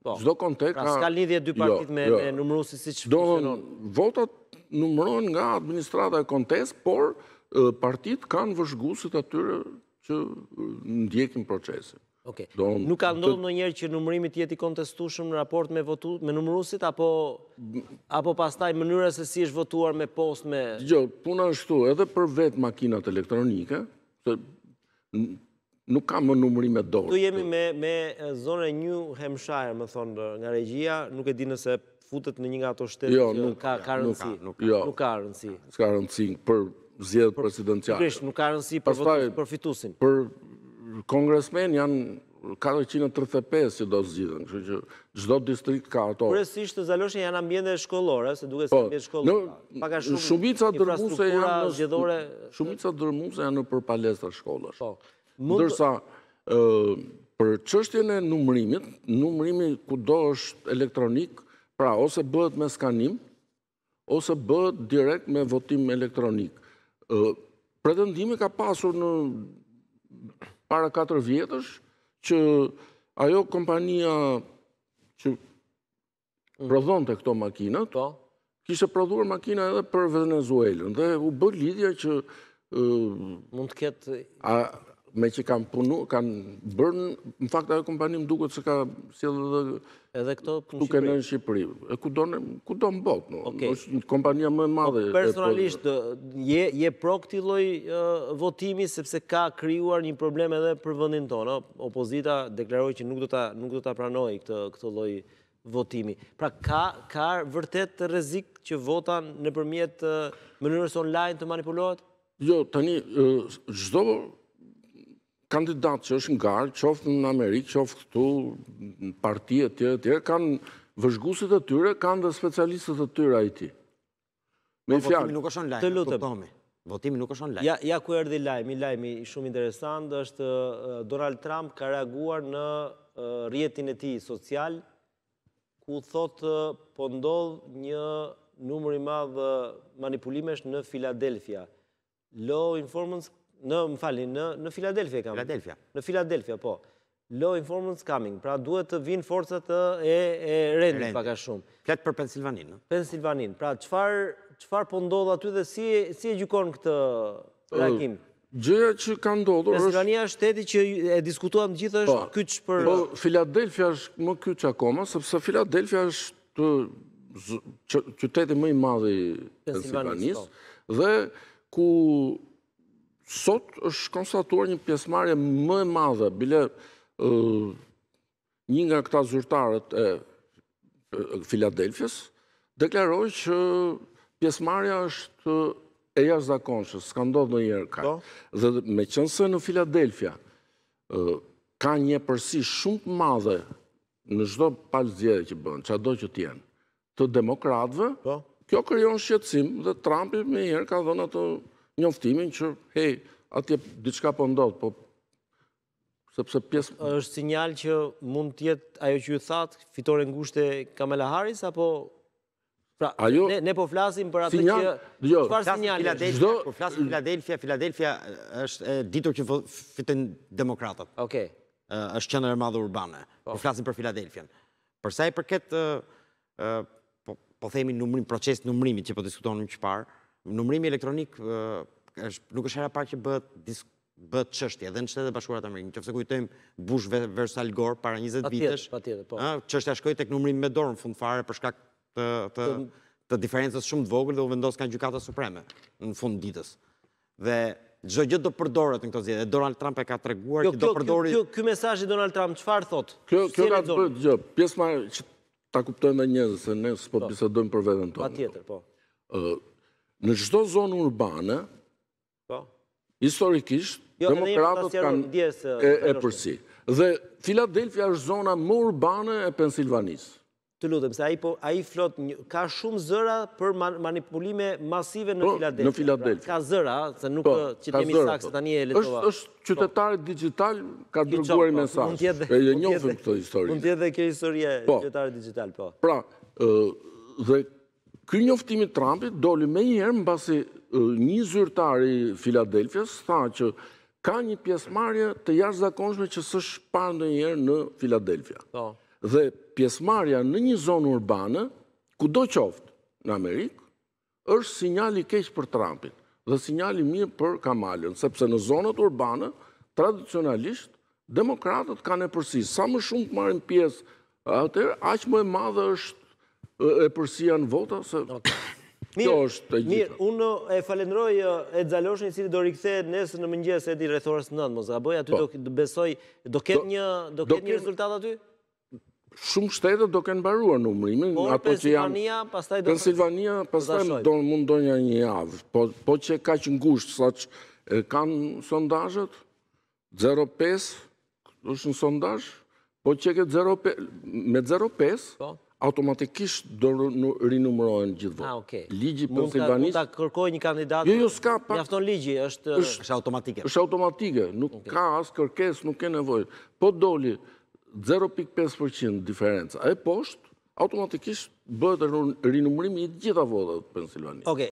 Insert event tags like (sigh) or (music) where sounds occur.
Zdo po. kontekst... Pra s'ka lidhje dy jo, partit me jo. numërusi si që funksionon? Votat numërojnë nga administrata e kontest, por partit kanë vëshgusit atyre që ndjekin procesin. Nuk ka ndodhë në njerë që numërimit jeti kontestushëm në raport me numërusit, apo pastaj mënyra se si është votuar me post me... Gjo, puna është tu, edhe për vetë makinat elektronike, nuk kam më numëri me dorë. Tu jemi me zone një hemshajë, më thonë, nga regjia, nuk e di nëse futët në një nga ato shtetë që ka rëndësi. Nuk ka rëndësi. Nuk ka rëndësi për zjedhë presidenciale. Nuk ka rëndësi për fitusin. Për kongresmen janë 435 që do së gjithën, që që gjdo distrikt ka ato. Kure si shtë janë ambjende shkollore, se duke se po, ambjende shkollore. Shumica dërmuse janë në për palestra shkollës. Ndërsa, për qështjen e numërimit, numërimi ku do është elektronik, pra ose bëhet me skanim, ose bëhet direkt me votim elektronik. Pretendimi ka pasur në para 4 vjetësh, që ajo kompania që mhm. prodhonte të këto makinët, po. kishe prodhur makina edhe për Venezuelën, dhe u bë lidhja që... Mund të ketë me që kanë punu, kanë bërnë, në fakt ajo kompani më duke se ka sjellë edhe edhe këto tuk në Shqipëri. E ku do në botë? Është një më e po madhe. Po- personalisht je je pro këtij lloji votimi sepse ka krijuar një problem edhe për vendin tonë. Opozita deklaroi që nuk do ta nuk do ta pranojë këtë këtë lloj votimi. Pra ka ka vërtet rrezik që vota nëpërmjet mënyrës online të manipulohet? Jo, tani çdo kandidat që është në garë, që në Amerikë, që këtu, në partijë të tjere, tjere, kanë vëzhgusit e tyre, kanë dhe specialistët e tyre a i ti. Me po, i fjallë. Votimi nuk është online, të lutëm. Po, votimi nuk është online. Ja ku erdi lajmi, lajmi shumë interesant, është Donald Trump ka reaguar në rjetin e ti social, ku thotë po ndodh një numëri madhë manipulimesh në Filadelfia. Law Informants në, më falni, në, në Filadelfia kam. Filadelfia. Në Filadelfia, po. Law informants coming, pra duhet të vinë forcët e, e rendit Rendi. paka shumë. Fletë për Pensilvanin, në? Pensilvanin, pra qëfar, qëfar po ndodhë aty dhe si, si e gjukon këtë rakim? Gjëja që ka ndodhur është... Pensilvania është shteti që e diskutuam gjithë është po. kyç për... Po, Filadelfia është më kyç akoma, sepse Filadelfia është qyteti më i madhi Pensilvanisë, po. dhe ku sot është konstatuar një pjesmarje më e madhe, bile një nga këta zyrtarët e Filadelfjes, deklaroj që pjesmarja është e jashtë zakonshë, s'ka ndodhë në njërë ka. Po. Dhe me qënëse në Filadelfja ka një përsi shumë të madhe në shdo palë zjedhe që bënë, që a do që t'jenë, të demokratëve, po. kjo kërion shqecim dhe Trumpi me njërë ka dhënë atë njoftimin që, hej, atje diçka po ndodhë, po sepse pjesë... është sinjal që mund tjetë ajo që ju thatë, fitore në gushte Kamela Harris, apo... Pra, ne po flasim për atë që... Jo. Qëfar sinjal? Po flasim Filadelfia, Filadelfia është ditur që fitën demokratët. Oke. është qënër madhë urbane. Po, po flasim për Filadelfian. Përsa e përket, po, po themi nëmërim, proces numërimit që po diskutonim që parë, numrimi elektronik nuk është hera pak që bëhet bët qështje, edhe në qëtetet bashkurat Amerikën, që fëse kujtojmë Bush vs. Al Gore para 20 vitesh, pa tjetë, po. qështja shkoj të kënumrim me dorë në fund fare për shkak të, të, të diferencës shumë të vogër dhe u vendosë ka gjukata supreme në fund ditës. Dhe gjë gjëtë do përdorët në këto zjetë, Donald Trump e ka të reguar jo, që do përdorit... Kjo, kjo, kjo mesajë Donald Trump, qëfar thot? Kjo, kjo ka të bëtë gjë, pjesë që ta kuptojmë dhe njëzë, se ne s'po po. bisedojmë për vetën tonë. Pa tjetër, po në gjithdo zonë urbane, po. historikisht, jo, demokratët kanë e përsi. Dhe Filadelfia është zona më urbane e Pensilvanisë. Të lutëm, se a po, i flotë, ka shumë zëra për manipulime masive në po, Filadelfia. Në Filadelfia. Pra, ka zëra, se nuk që temi saksë të tani e letova. është qytetarë digital, ka dërguar i mensajë. E njofëm këtë historie. Mund tjetë dhe kjo historie qytetarë digital, po. Pra, dhe Kërë njoftimi Trumpit doli me njerë në basi një zyrtari Filadelfjas tha që ka një pjesmarja të jashtë zakonshme që së shparë në njerë në Filadelfja. Po. Dhe pjesmarja në një zonë urbane, ku do qoftë në Amerikë, është sinjali keqë për Trumpit dhe sinjali mirë për Kamalën, sepse në zonët urbane, tradicionalisht, demokratët kanë në përsi. Sa më shumë të marim pjesë atër, aqë më e madhe është e përsi janë vota? (clears throat) Kjo Mirë, Mirë, unë e falenroj e dzaloshin cili do rikëthe nesë në mëngjes e di rethorës në nëndë, mëzga boj, aty po. do besoj, do ketë po. një rezultat aty? Shumë shtetët do kënë baruar janë... Por, Pensilvania, pastaj do... Pensilvania, pastaj do mundonja një javë. Po, po që ka që ngusht, sa që kanë sondajët, 0,5, është në sondajë, po që ke me 0,5, po, automatikisht do rinumërojnë gjithë votë. A, ah, oke. Ligi për Silvanis... Munda kërkoj një kandidat... Jo, jo, s'ka pak... Një afton ligi, është... është automatike. është automatike, nuk ka asë kërkes, nuk ke nevojë. Po doli 0.5% diferenca, e poshtë, automatikisht bëhet rinumërimi i gjitha votët për Silvanis. Oke.